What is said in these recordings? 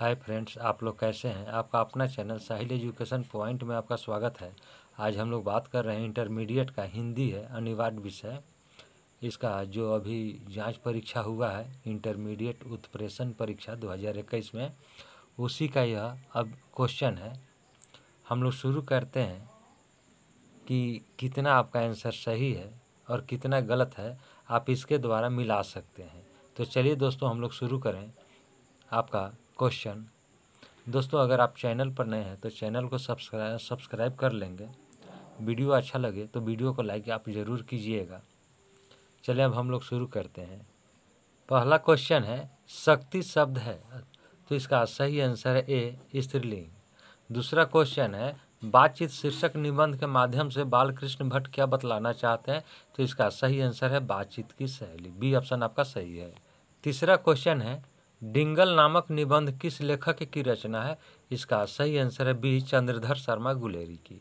hi friends आप लोग कैसे हैं आपका अपना चैनल साहिल एजुकेशन पॉइंट में आपका स्वागत है आज हम लोग बात कर रहे हैं इंटरमीडिएट का हिंदी है अनिवार्य विषय इसका जो अभी जांच परीक्षा हुआ है इंटरमीडिएट उत्प्रेषण परीक्षा 2021 में उसी का यह अब क्वेश्चन है हम लोग शुरू करते हैं कि कितना आपका आंसर सही है और कितना गलत है आप इसके द्वारा मिला सकते हैं तो चलिए दोस्तों हम लोग शुरू करें आपका क्वेश्चन दोस्तों अगर आप चैनल पर नए हैं तो चैनल को सब्सक्राइब सब्सक्राइब कर लेंगे वीडियो अच्छा लगे तो वीडियो को लाइक आप ज़रूर कीजिएगा चलिए अब हम लोग शुरू करते हैं पहला क्वेश्चन है शक्ति शब्द है तो इसका सही आंसर है ए स्त्रीलिंग दूसरा क्वेश्चन है बातचीत शीर्षक निबंध के माध्यम से बालकृष्ण भट्ट क्या बतलाना चाहते हैं तो इसका सही आंसर है बातचीत की शैली बी ऑप्शन आपका सही है तीसरा क्वेश्चन है डिंगल नामक निबंध किस लेखक की रचना है इसका सही आंसर है बी चंद्रधर शर्मा गुलेरी की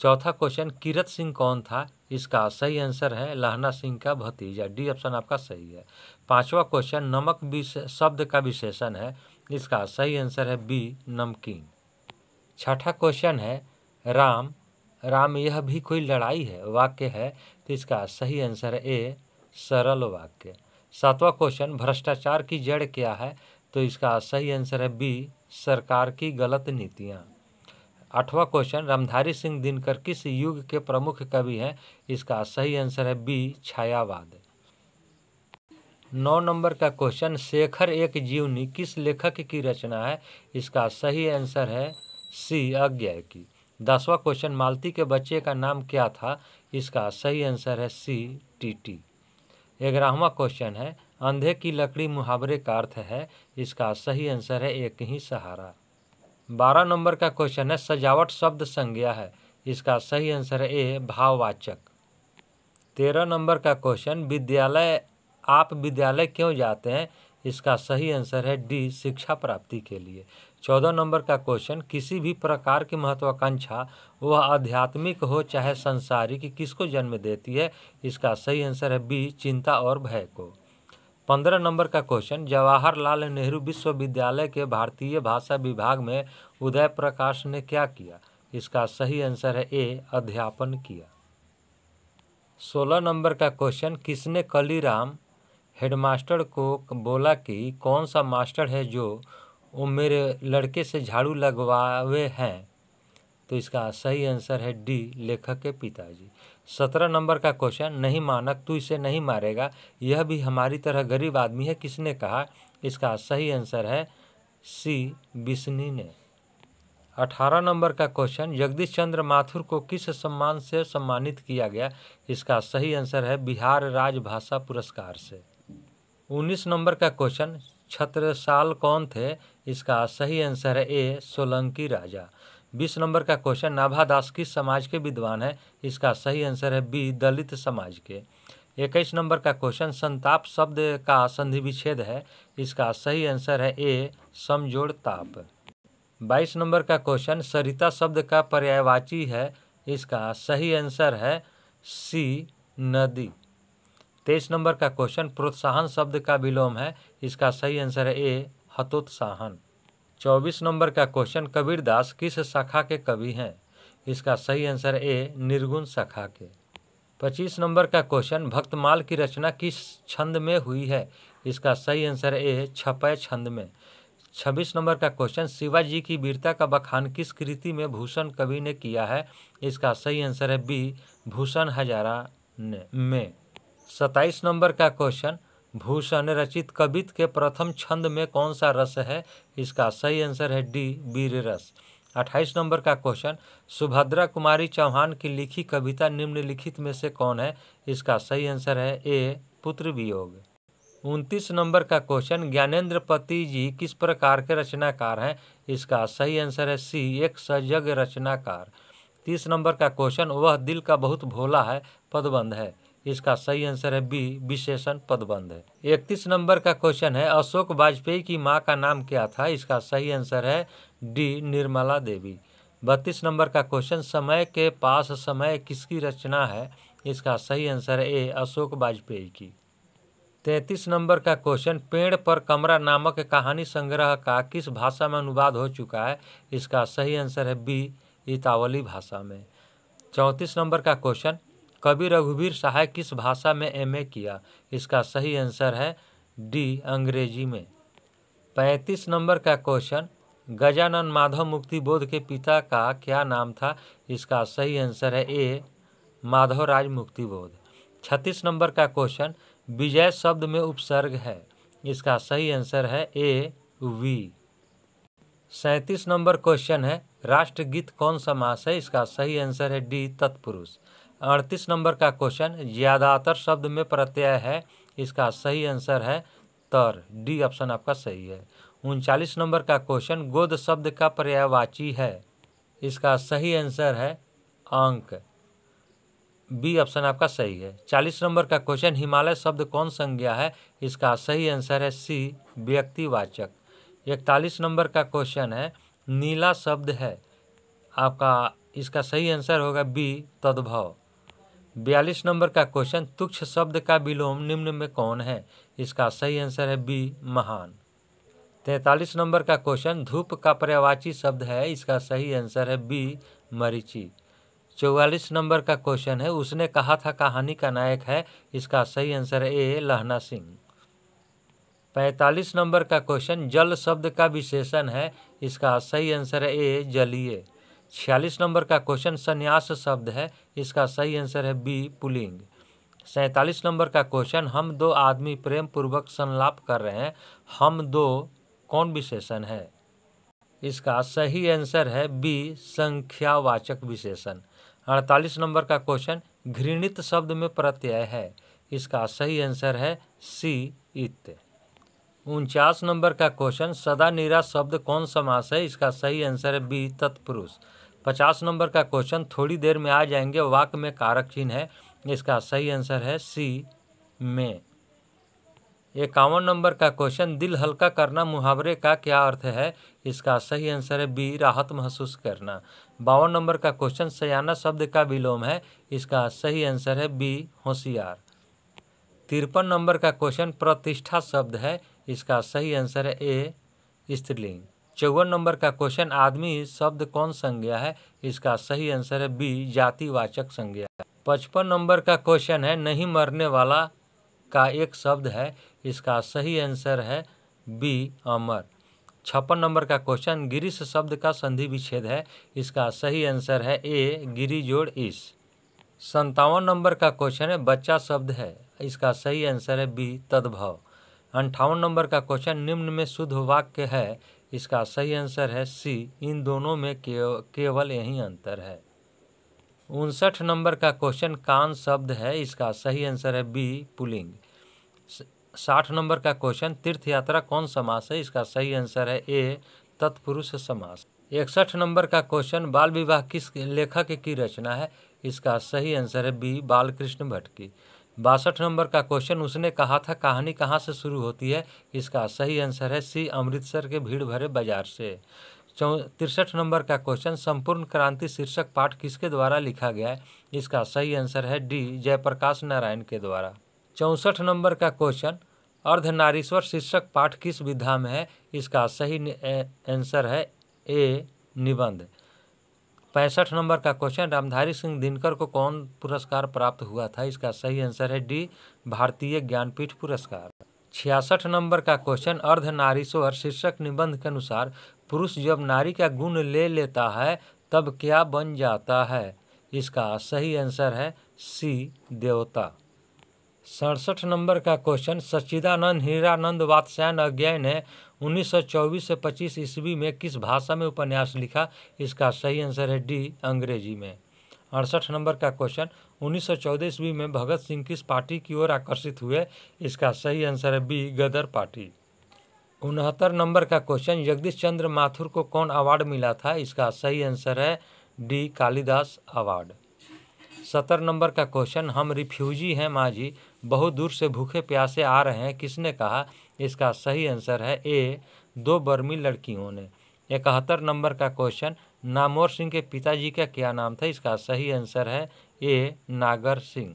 चौथा क्वेश्चन किरत सिंह कौन था इसका सही आंसर है लहना सिंह का भतीजा डी ऑप्शन आपका सही है पांचवा क्वेश्चन नमक शब्द का विशेषण है इसका सही आंसर है बी नमकीन छठा क्वेश्चन है राम राम यह भी कोई लड़ाई है वाक्य है तो इसका सही आंसर है ए सरल वाक्य सातवां क्वेश्चन भ्रष्टाचार की जड़ क्या है तो इसका सही आंसर है बी सरकार की गलत नीतियाँ आठवां क्वेश्चन रामधारी सिंह दिनकर किस युग के प्रमुख कवि हैं इसका सही आंसर है बी छायावाद नौ नंबर का क्वेश्चन शेखर एक जीवनी किस लेखक की रचना है इसका सही आंसर है सी अज्ञा की दसवां क्वेश्चन मालती के बच्चे का नाम क्या था इसका सही आंसर है सी टी टी ग्यारहवा क्वेश्चन है अंधे की लकड़ी मुहावरे का अर्थ है इसका सही आंसर है एक ही सहारा बारह नंबर का क्वेश्चन है सजावट शब्द संज्ञा है इसका सही आंसर है ए भाववाचक तेरह नंबर का क्वेश्चन विद्यालय आप विद्यालय क्यों जाते हैं इसका सही आंसर है डी शिक्षा प्राप्ति के लिए चौदह नंबर का क्वेश्चन किसी भी प्रकार की महत्वाकांक्षा वह आध्यात्मिक हो चाहे संसारिक किसको जन्म देती है इसका सही आंसर है बी चिंता और भय को पंद्रह नंबर का क्वेश्चन जवाहरलाल नेहरू विश्वविद्यालय के भारतीय भाषा विभाग में उदय प्रकाश ने क्या किया इसका सही आंसर है ए अध्यापन किया सोलह नंबर का क्वेश्चन किसने कलीराम हेडमास्टर को बोला कि कौन सा मास्टर है जो वो मेरे लड़के से झाड़ू लगवावे हैं तो इसका सही आंसर है डी लेखक के पिताजी सत्रह नंबर का क्वेश्चन नहीं मानक तू इसे नहीं मारेगा यह भी हमारी तरह गरीब आदमी है किसने कहा इसका सही आंसर है सी बिस्नी ने अठारह नंबर का क्वेश्चन जगदीश चंद्र माथुर को किस सम्मान से सम्मानित किया गया इसका सही आंसर है बिहार राजभाषा पुरस्कार से उन्नीस नंबर का क्वेश्चन छत्रसाल कौन थे इसका सही आंसर है ए सोलंकी राजा बीस नंबर का क्वेश्चन नाभादास किस समाज के विद्वान है इसका सही आंसर है बी दलित समाज के इक्कीस नंबर का क्वेश्चन संताप शब्द का संधि विच्छेद है इसका सही आंसर है ए समजोड़ ताप बाईस नंबर का क्वेश्चन सरिता शब्द का पर्यायवाची है इसका सही आंसर है सी नदी तेईस नंबर का क्वेश्चन प्रोत्साहन शब्द का विलोम है इसका सही आंसर है ए हतोत्साहन चौबीस नंबर का क्वेश्चन कबीर दास किस शाखा के कवि हैं इसका सही आंसर ए निर्गुण शाखा के पच्चीस नंबर का क्वेश्चन भक्तमाल की रचना किस छंद में हुई है इसका सही आंसर ए छपय छंद में छब्बीस नंबर का क्वेश्चन शिवाजी की वीरता का बखान किस कृति में भूषण कवि ने किया है इसका सही आंसर है बी भूषण हजारा ने में सत्ताईस नंबर का क्वेश्चन भूषण रचित कवित के प्रथम छंद में कौन सा रस है इसका सही आंसर है डी वीर रस अट्ठाईस नंबर का क्वेश्चन सुभद्रा कुमारी चौहान की लिखी कविता निम्नलिखित में से कौन है इसका सही आंसर है ए पुत्र वियोग उनतीस नंबर का क्वेश्चन ज्ञानेन्द्र पति जी किस प्रकार के रचनाकार हैं इसका सही आंसर है सी एक सजग रचनाकार तीस नंबर का क्वेश्चन वह दिल का बहुत भोला है पदबंध है इसका सही आंसर है बी विशेषण पदबंध है इकतीस नंबर का क्वेश्चन है अशोक वाजपेयी की माँ का नाम क्या था इसका सही आंसर है डी निर्मला देवी बत्तीस नंबर का क्वेश्चन समय के पास समय किसकी रचना है इसका सही आंसर है ए अशोक वाजपेयी की तैंतीस नंबर का क्वेश्चन पेड़ पर कमरा नामक कहानी संग्रह का किस भाषा में अनुवाद हो चुका है इसका सही आंसर है बी इतावली भाषा में चौंतीस नंबर का क्वेश्चन कवि रघुवीर सहाय किस भाषा में एमए किया इसका सही आंसर है डी अंग्रेजी में पैंतीस नंबर का क्वेश्चन गजानन माधव मुक्ति बोध के पिता का क्या नाम था इसका सही आंसर है ए माधवराज मुक्ति बोध छत्तीस नंबर का क्वेश्चन विजय शब्द में उपसर्ग है इसका सही आंसर है ए वी सैंतीस नंबर क्वेश्चन है राष्ट्रगीत कौन सा मास है इसका सही आंसर है डी तत्पुरुष अड़तीस नंबर का क्वेश्चन ज़्यादातर शब्द में प्रत्यय है इसका सही आंसर है तर डी ऑप्शन आपका सही है उनचालीस नंबर का क्वेश्चन गोद शब्द का पर्यायवाची है इसका सही आंसर है अंक बी ऑप्शन आपका सही है चालीस नंबर का क्वेश्चन हिमालय शब्द कौन संज्ञा है इसका सही आंसर है सी व्यक्तिवाचक इकतालीस नंबर का क्वेश्चन है नीला शब्द है आपका इसका सही आंसर होगा बी तद्भव बयालीस नंबर का क्वेश्चन तुच्छ शब्द का विलोम निम्न में कौन है इसका सही आंसर है बी महान तैंतालीस नंबर का क्वेश्चन धूप का पर्यावाची शब्द है इसका सही आंसर है बी मरीची चौवालीस नंबर का क्वेश्चन है उसने कहा था कहानी का नायक है इसका सही आंसर है ए लहना सिंह पैंतालीस नंबर का क्वेश्चन जल शब्द का विशेषण है इसका सही आंसर है ए जलीय छियालीस नंबर का क्वेश्चन संन्यास शब्द है इसका सही आंसर है बी पुलिंग सैंतालीस नंबर का क्वेश्चन हम दो आदमी प्रेम पूर्वक संलाप कर रहे हैं हम दो कौन विशेषण है इसका सही आंसर है बी संख्यावाचक विशेषण अड़तालीस नंबर का क्वेश्चन घृणित शब्द में प्रत्यय है इसका सही आंसर है सी इत उनचास नंबर का क्वेश्चन सदा निराश शब्द कौन समास है इसका सही आंसर है बी तत्पुरुष पचास नंबर का क्वेश्चन थोड़ी देर में आ जाएंगे वाक में कारक चिन्ह है इसका सही आंसर है सी में इक्यावन नंबर का क्वेश्चन दिल हल्का करना मुहावरे का क्या अर्थ है इसका सही आंसर है बी राहत महसूस करना बावन नंबर का क्वेश्चन सयाना शब्द का विलोम है इसका सही आंसर है बी होशियार तिरपन नंबर का क्वेश्चन प्रतिष्ठा शब्द है इसका सही आंसर है ए स्त्रीलिंग चौवन नंबर का क्वेश्चन आदमी शब्द कौन संज्ञा है इसका सही आंसर है बी जातिवाचक संज्ञा है पचपन नंबर का क्वेश्चन है नहीं मरने वाला का एक शब्द है इसका सही आंसर है बी अमर छप्पन नंबर का क्वेश्चन गिरीश शब्द का संधि विच्छेद है इसका सही आंसर है ए गिरी जोड़ इस संतावन नंबर का क्वेश्चन है बच्चा शब्द है इसका सही आंसर है बी तद्भव अंठावन नंबर का क्वेश्चन निम्न में शुद्ध वाक्य है इसका सही आंसर है सी इन दोनों में केवल यही अंतर है उनसठ नंबर का क्वेश्चन कान शब्द है इसका सही आंसर है बी पुलिंग साठ नंबर का क्वेश्चन तीर्थ यात्रा कौन समास है इसका सही आंसर है ए तत्पुरुष समास इकसठ नंबर का क्वेश्चन बाल विवाह किस लेखक की रचना है इसका सही आंसर है बी बालकृष्ण भट्ट की बासठ नंबर का क्वेश्चन उसने कहा था कहानी कहाँ से शुरू होती है इसका सही आंसर है सी अमृतसर के भीड़ भरे बाजार से चौ तिरसठ नंबर का क्वेश्चन संपूर्ण क्रांति शीर्षक पाठ किसके द्वारा लिखा गया है इसका सही आंसर है डी जयप्रकाश नारायण के द्वारा चौंसठ नंबर का क्वेश्चन अर्धनारीश्वर शीर्षक पाठ किस विधा में है इसका सही आंसर है ए निबंध पैंसठ नंबर का क्वेश्चन रामधारी सिंह दिनकर को कौन पुरस्कार प्राप्त हुआ था इसका सही आंसर है डी भारतीय ज्ञानपीठ पुरस्कार छियासठ नंबर का क्वेश्चन अर्ध नारीश्वर शीर्षक निबंध के अनुसार पुरुष जब नारी का गुण ले लेता है तब क्या बन जाता है इसका सही आंसर है सी देवता सड़सठ नंबर का क्वेश्चन सच्चिदानंद हीरानंद वात्स्यायन अज्ञय ने 1924 से 25 ईस्वी में किस भाषा में उपन्यास लिखा इसका सही आंसर है डी अंग्रेजी में अड़सठ नंबर का क्वेश्चन 1914 ईस्वी में भगत सिंह किस पार्टी की ओर आकर्षित हुए इसका सही आंसर है बी गदर पार्टी उनहत्तर नंबर का क्वेश्चन जगदीश चंद्र माथुर को कौन अवार्ड मिला था इसका सही आंसर है डी कालिदास अवार्ड सत्तर नंबर का क्वेश्चन हम रिफ्यूजी हैं माँ जी बहुत दूर से भूखे प्यासे आ रहे हैं किसने कहा इसका सही आंसर है ए दो बर्मी लड़कियों ने इकहत्तर नंबर का क्वेश्चन नामोर सिंह के पिताजी का क्या नाम था इसका सही आंसर है ए नागर सिंह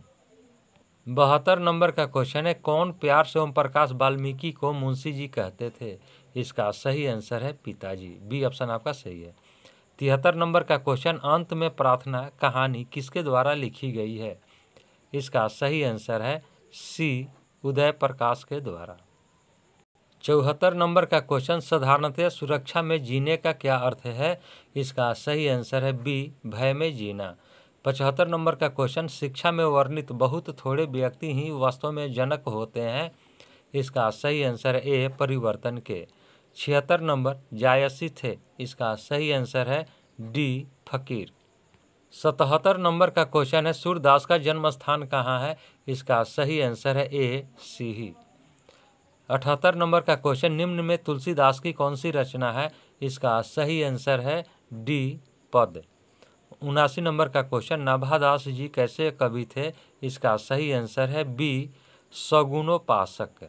बहत्तर नंबर का क्वेश्चन है कौन प्यार से ओम प्रकाश वाल्मीकि को मुंशी जी कहते थे इसका सही आंसर है पिताजी बी ऑप्शन आपका सही है तिहत्तर नंबर का क्वेश्चन अंत में प्रार्थना कहानी किसके द्वारा लिखी गई है इसका सही आंसर है सी उदय प्रकाश के द्वारा चौहत्तर नंबर का क्वेश्चन साधारणतः सुरक्षा में जीने का क्या अर्थ है इसका सही आंसर है बी भय में जीना पचहत्तर नंबर का क्वेश्चन शिक्षा में वर्णित बहुत थोड़े व्यक्ति ही वास्तव में जनक होते हैं इसका सही आंसर ए परिवर्तन के छिहत्तर नंबर जायसी थे इसका सही आंसर है डी फकीर सतहत्तर नंबर का क्वेश्चन है सूरदास का जन्म स्थान कहाँ है इसका सही आंसर है ए सी ही अठहत्तर नंबर का क्वेश्चन निम्न में तुलसीदास की कौन सी रचना है इसका सही आंसर है डी पद उनासी नंबर का क्वेश्चन नाभादास जी कैसे कवि थे इसका सही आंसर है बी सगुणोपासक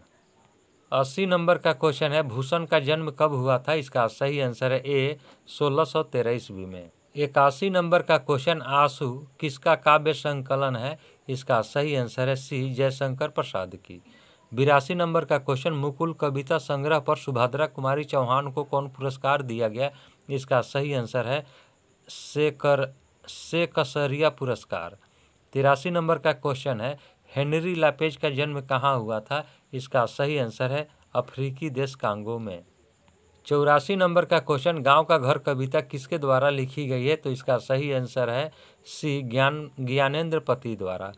अस्सी नंबर का क्वेश्चन है भूषण का जन्म कब हुआ था इसका सही आंसर है ए सोलह सौ तेरह ईस्वी में इक्यासी नंबर का क्वेश्चन आंसू किसका काव्य संकलन है इसका सही आंसर है सी जयशंकर प्रसाद की बिरासी नंबर का क्वेश्चन मुकुल कविता संग्रह पर सुभद्रा कुमारी चौहान को कौन पुरस्कार दिया गया इसका सही आंसर है शेकर शेकसरिया पुरस्कार तिरासी नंबर का क्वेश्चन है हेनरी लापेज का जन्म कहाँ हुआ था इसका सही आंसर है अफ्रीकी देश कांगो में चौरासी नंबर का क्वेश्चन गांव का घर कविता किसके द्वारा लिखी गई है तो इसका सही आंसर है सी ज्ञान ज्ञानेन्द्र पति द्वारा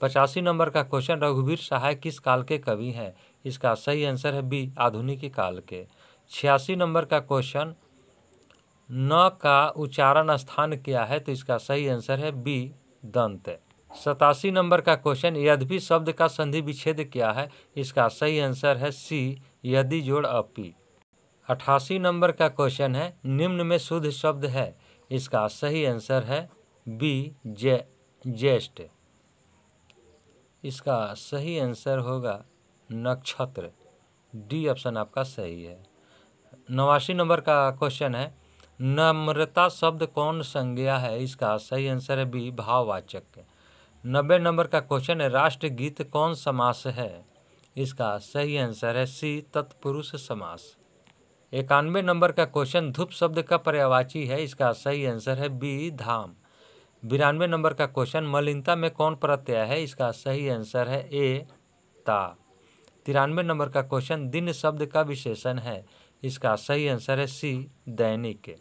पचासी नंबर का क्वेश्चन रघुवीर सहाय किस काल के कवि हैं इसका सही आंसर है बी आधुनिक काल के छियासी नंबर का क्वेश्चन न का उच्चारण स्थान क्या है तो इसका सही आंसर है बी दंत सतासी नंबर का क्वेश्चन यद्यपि शब्द का संधि विच्छेद क्या है इसका सही आंसर है सी यदि जोड़ अपी अट्ठासी नंबर का क्वेश्चन है निम्न में शुद्ध शब्द है इसका सही आंसर है बी जे ज्येष्ठ इसका सही आंसर होगा नक्षत्र डी ऑप्शन आपका सही है नवासी नंबर का क्वेश्चन है नम्रता शब्द कौन संज्ञा है इसका सही आंसर है बी भाववाचक नब्बे नंबर का क्वेश्चन है राष्ट्र गीत कौन समास है इसका सही आंसर है सी तत्पुरुष समास इक्यानवे नंबर का क्वेश्चन धूप शब्द का पर्यावाची है इसका सही आंसर है बी धाम बिरानवे नंबर का क्वेश्चन मलिनता में कौन प्रत्यय है इसका सही आंसर है ए ता तिरानवे नंबर का क्वेश्चन दिन शब्द का विशेषण है इसका सही आंसर है सी दैनिक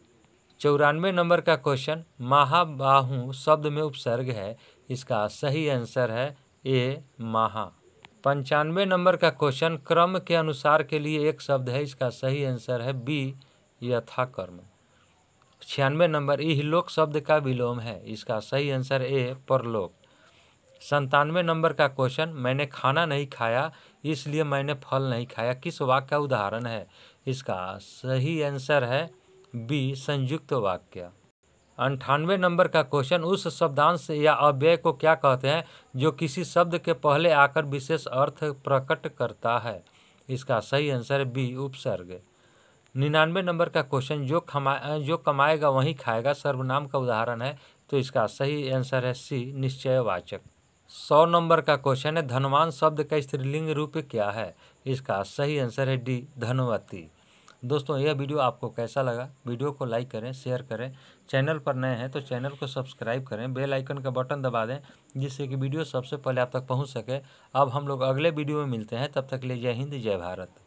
चौरानवे नंबर का क्वेश्चन महाबाहु शब्द में उपसर्ग है इसका सही आंसर है ए महा पंचानवे नंबर का क्वेश्चन क्रम के अनुसार के लिए एक शब्द है इसका सही आंसर है बी यथाकर्म छियानवे नंबर इहलोक शब्द का विलोम है इसका सही आंसर ए परलोक संतानवे नंबर का क्वेश्चन मैंने खाना नहीं खाया इसलिए मैंने फल नहीं खाया किस वाक्य का उदाहरण है इसका सही आंसर है बी संयुक्त वाक्य अंठानवे नंबर का क्वेश्चन उस शब्दांश या अव्यय को क्या कहते हैं जो किसी शब्द के पहले आकर विशेष अर्थ प्रकट करता है इसका सही आंसर है बी उपसर्ग निन्यानवे नंबर का क्वेश्चन जो खमा जो कमाएगा वही खाएगा सर्वनाम का उदाहरण है तो इसका सही आंसर है सी निश्चयवाचक सौ नंबर का क्वेश्चन है धनवान शब्द का स्त्रीलिंग रूप क्या है इसका सही आंसर है डी धनवती दोस्तों यह वीडियो आपको कैसा लगा वीडियो को लाइक करें शेयर करें चैनल पर नए हैं तो चैनल को सब्सक्राइब करें बेल आइकन का बटन दबा दें जिससे कि वीडियो सबसे पहले आप तक पहुंच सके अब हम लोग अगले वीडियो में मिलते हैं तब तक के लिए जय हिंद जय भारत